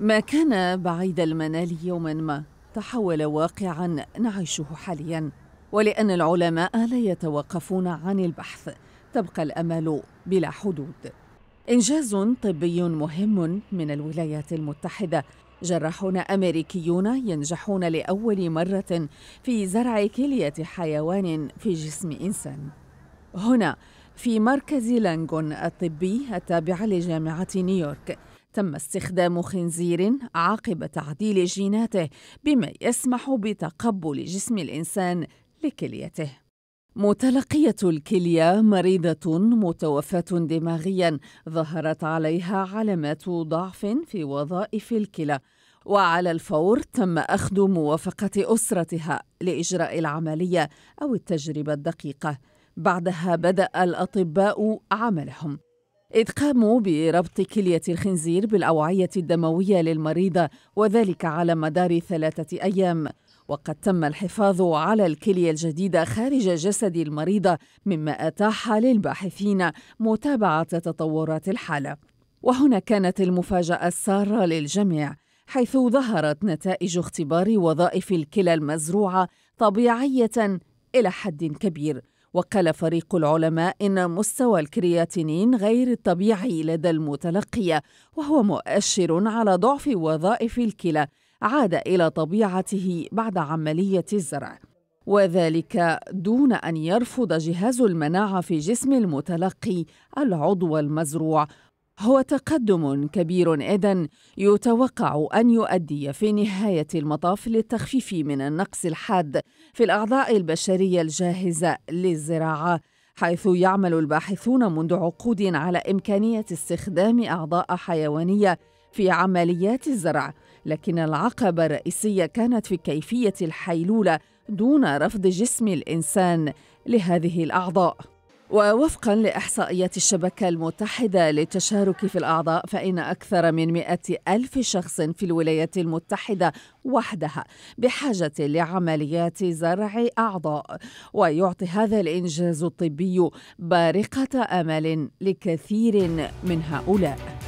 ما كان بعيد المنال يوما ما تحول واقعا نعيشه حاليا ولان العلماء لا يتوقفون عن البحث تبقى الامل بلا حدود انجاز طبي مهم من الولايات المتحده جراحون امريكيون ينجحون لاول مره في زرع كليه حيوان في جسم انسان هنا في مركز لانغون الطبي التابع لجامعه نيويورك تم استخدام خنزير عقب تعديل جيناته بما يسمح بتقبل جسم الإنسان لكليته متلقية الكلية مريضة متوفاة دماغيا ظهرت عليها علامات ضعف في وظائف الكلى وعلى الفور تم أخذ موافقة أسرتها لإجراء العملية أو التجربة الدقيقة بعدها بدأ الأطباء عملهم إذ قاموا بربط كلية الخنزير بالأوعية الدموية للمريضة وذلك على مدار ثلاثة أيام وقد تم الحفاظ على الكلية الجديدة خارج جسد المريضة مما أتاح للباحثين متابعة تطورات الحالة وهنا كانت المفاجأة السارة للجميع حيث ظهرت نتائج اختبار وظائف الكلى المزروعة طبيعية إلى حد كبير وقال فريق العلماء إن مستوى الكرياتينين غير الطبيعي لدى المتلقية وهو مؤشر على ضعف وظائف الكلى عاد إلى طبيعته بعد عملية الزرع وذلك دون أن يرفض جهاز المناعة في جسم المتلقي العضو المزروع هو تقدم كبير إذا يتوقع أن يؤدي في نهاية المطاف للتخفيف من النقص الحاد في الأعضاء البشرية الجاهزة للزراعة حيث يعمل الباحثون منذ عقود على إمكانية استخدام أعضاء حيوانية في عمليات الزرع لكن العقبة الرئيسية كانت في كيفية الحيلولة دون رفض جسم الإنسان لهذه الأعضاء ووفقا لإحصائيات الشبكة المتحدة للتشارك في الأعضاء فإن أكثر من مئة ألف شخص في الولايات المتحدة وحدها بحاجة لعمليات زرع أعضاء ويعطي هذا الإنجاز الطبي بارقة أمل لكثير من هؤلاء